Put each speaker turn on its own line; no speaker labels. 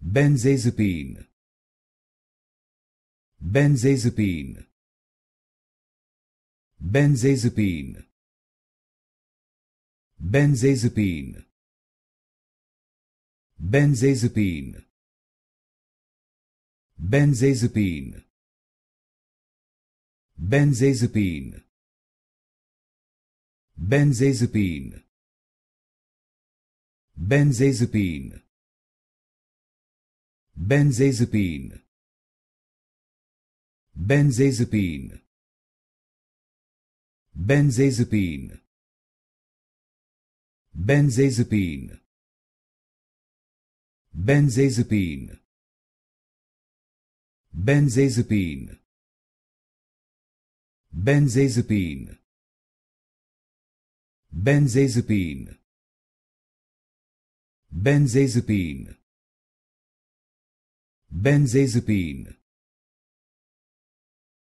benzodiazepine benzodiazepine benzodiazepine benzodiazepine benzodiazepine benzodiazepine benzodiazepine benzazepine benzodiazepine benzodiazepine benzodiazepine benzodiazepine benzodiazepine benzodiazepine benzodiazepine benzazepine Benzazepine